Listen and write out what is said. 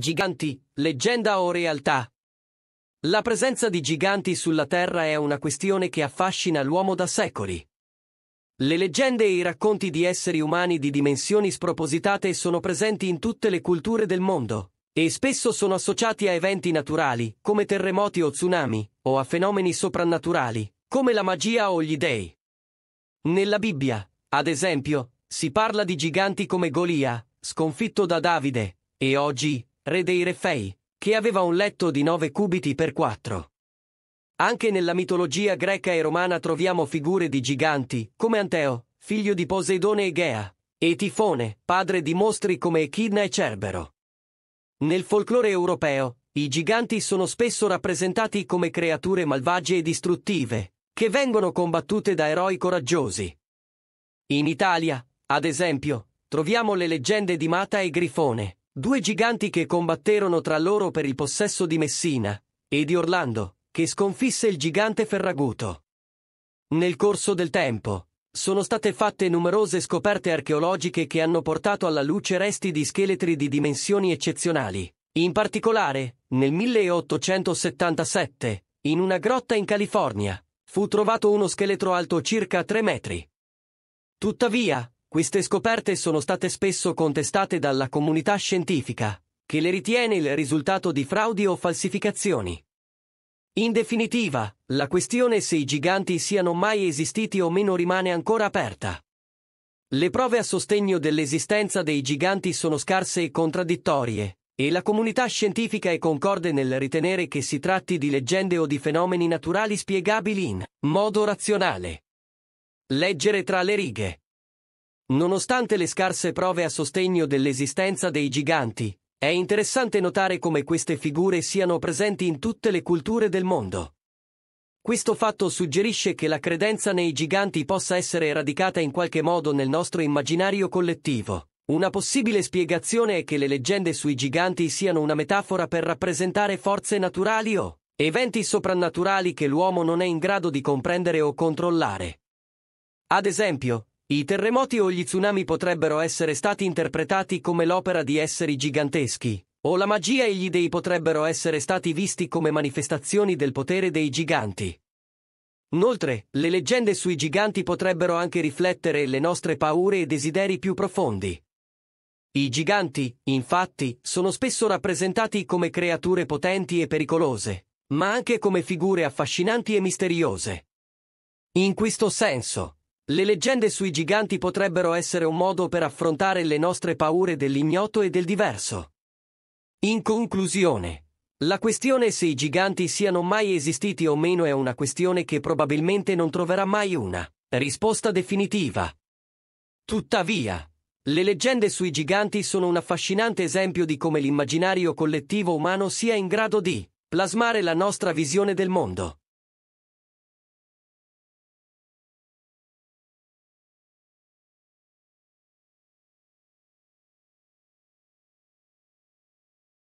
Giganti, leggenda o realtà? La presenza di giganti sulla Terra è una questione che affascina l'uomo da secoli. Le leggende e i racconti di esseri umani di dimensioni spropositate sono presenti in tutte le culture del mondo, e spesso sono associati a eventi naturali, come terremoti o tsunami, o a fenomeni soprannaturali, come la magia o gli dei. Nella Bibbia, ad esempio, si parla di giganti come Golia, sconfitto da Davide, e oggi, re dei re che aveva un letto di 9 cubiti per 4. Anche nella mitologia greca e romana troviamo figure di giganti, come Anteo, figlio di Poseidone e Gea, e Tifone, padre di mostri come Echidna e Cerbero. Nel folklore europeo, i giganti sono spesso rappresentati come creature malvagie e distruttive, che vengono combattute da eroi coraggiosi. In Italia, ad esempio, troviamo le leggende di Mata e Grifone, Due giganti che combatterono tra loro per il possesso di Messina e di Orlando, che sconfisse il gigante Ferraguto. Nel corso del tempo, sono state fatte numerose scoperte archeologiche che hanno portato alla luce resti di scheletri di dimensioni eccezionali. In particolare, nel 1877, in una grotta in California, fu trovato uno scheletro alto circa 3 metri. Tuttavia, queste scoperte sono state spesso contestate dalla comunità scientifica, che le ritiene il risultato di fraudi o falsificazioni. In definitiva, la questione se i giganti siano mai esistiti o meno rimane ancora aperta. Le prove a sostegno dell'esistenza dei giganti sono scarse e contraddittorie, e la comunità scientifica è concorde nel ritenere che si tratti di leggende o di fenomeni naturali spiegabili in modo razionale. Leggere tra le righe. Nonostante le scarse prove a sostegno dell'esistenza dei giganti, è interessante notare come queste figure siano presenti in tutte le culture del mondo. Questo fatto suggerisce che la credenza nei giganti possa essere radicata in qualche modo nel nostro immaginario collettivo. Una possibile spiegazione è che le leggende sui giganti siano una metafora per rappresentare forze naturali o eventi soprannaturali che l'uomo non è in grado di comprendere o controllare. Ad esempio, i terremoti o gli tsunami potrebbero essere stati interpretati come l'opera di esseri giganteschi, o la magia e gli dei potrebbero essere stati visti come manifestazioni del potere dei giganti. Inoltre, le leggende sui giganti potrebbero anche riflettere le nostre paure e desideri più profondi. I giganti, infatti, sono spesso rappresentati come creature potenti e pericolose, ma anche come figure affascinanti e misteriose. In questo senso, le leggende sui giganti potrebbero essere un modo per affrontare le nostre paure dell'ignoto e del diverso. In conclusione, la questione se i giganti siano mai esistiti o meno è una questione che probabilmente non troverà mai una risposta definitiva. Tuttavia, le leggende sui giganti sono un affascinante esempio di come l'immaginario collettivo umano sia in grado di plasmare la nostra visione del mondo.